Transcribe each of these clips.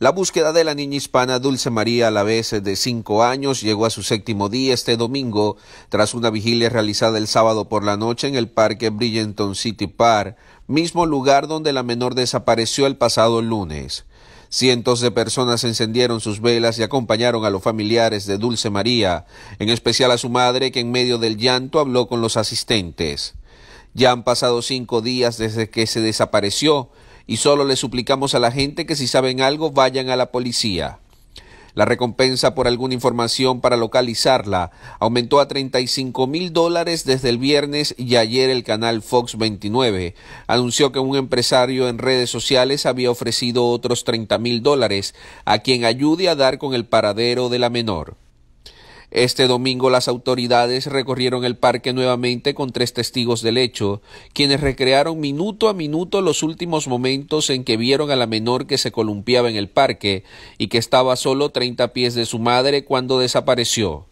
La búsqueda de la niña hispana Dulce María a la vez de cinco años llegó a su séptimo día este domingo tras una vigilia realizada el sábado por la noche en el parque Brillenton City Park, mismo lugar donde la menor desapareció el pasado lunes. Cientos de personas encendieron sus velas y acompañaron a los familiares de Dulce María, en especial a su madre que en medio del llanto habló con los asistentes. Ya han pasado cinco días desde que se desapareció y solo le suplicamos a la gente que si saben algo vayan a la policía. La recompensa por alguna información para localizarla aumentó a 35 mil dólares desde el viernes y ayer el canal Fox 29 anunció que un empresario en redes sociales había ofrecido otros 30 mil dólares a quien ayude a dar con el paradero de la menor. Este domingo las autoridades recorrieron el parque nuevamente con tres testigos del hecho, quienes recrearon minuto a minuto los últimos momentos en que vieron a la menor que se columpiaba en el parque y que estaba solo 30 pies de su madre cuando desapareció.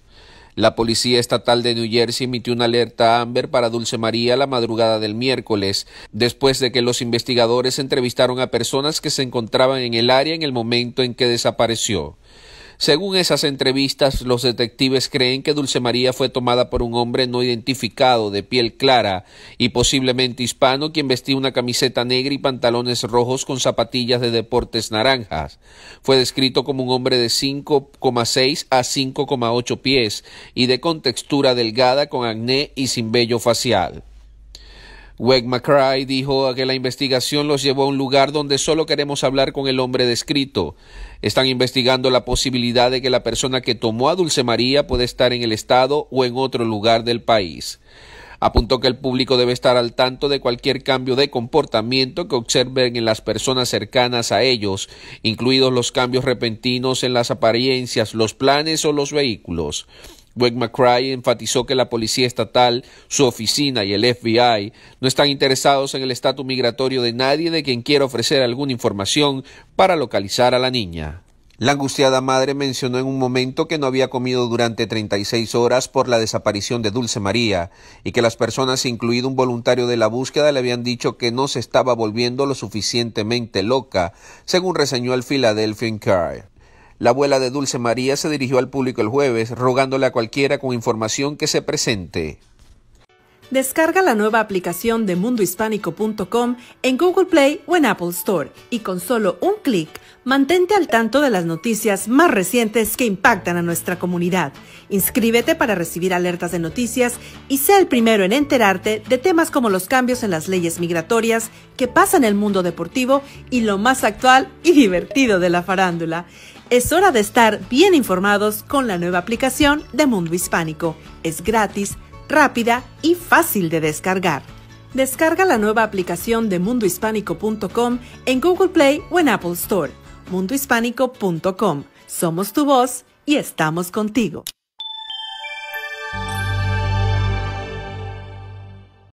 La Policía Estatal de New Jersey emitió una alerta a Amber para Dulce María la madrugada del miércoles, después de que los investigadores entrevistaron a personas que se encontraban en el área en el momento en que desapareció. Según esas entrevistas, los detectives creen que Dulce María fue tomada por un hombre no identificado, de piel clara y posiblemente hispano, quien vestía una camiseta negra y pantalones rojos con zapatillas de deportes naranjas. Fue descrito como un hombre de 5,6 a 5,8 pies y de contextura delgada con acné y sin vello facial. Weg McCray dijo que la investigación los llevó a un lugar donde solo queremos hablar con el hombre descrito. Están investigando la posibilidad de que la persona que tomó a Dulce María puede estar en el estado o en otro lugar del país. Apuntó que el público debe estar al tanto de cualquier cambio de comportamiento que observen en las personas cercanas a ellos, incluidos los cambios repentinos en las apariencias, los planes o los vehículos. Weg McCray enfatizó que la Policía Estatal, su oficina y el FBI no están interesados en el estatus migratorio de nadie de quien quiera ofrecer alguna información para localizar a la niña. La angustiada madre mencionó en un momento que no había comido durante 36 horas por la desaparición de Dulce María y que las personas, incluido un voluntario de la búsqueda, le habían dicho que no se estaba volviendo lo suficientemente loca, según reseñó el Philadelphia Inquirer. La abuela de Dulce María se dirigió al público el jueves rogándole a cualquiera con información que se presente. Descarga la nueva aplicación de mundohispánico.com en Google Play o en Apple Store y con solo un clic mantente al tanto de las noticias más recientes que impactan a nuestra comunidad. Inscríbete para recibir alertas de noticias y sea el primero en enterarte de temas como los cambios en las leyes migratorias que pasan en el mundo deportivo y lo más actual y divertido de la farándula. Es hora de estar bien informados con la nueva aplicación de Mundo Hispánico. Es gratis, rápida y fácil de descargar. Descarga la nueva aplicación de mundohispánico.com en Google Play o en Apple Store. mundohispánico.com. Somos tu voz y estamos contigo.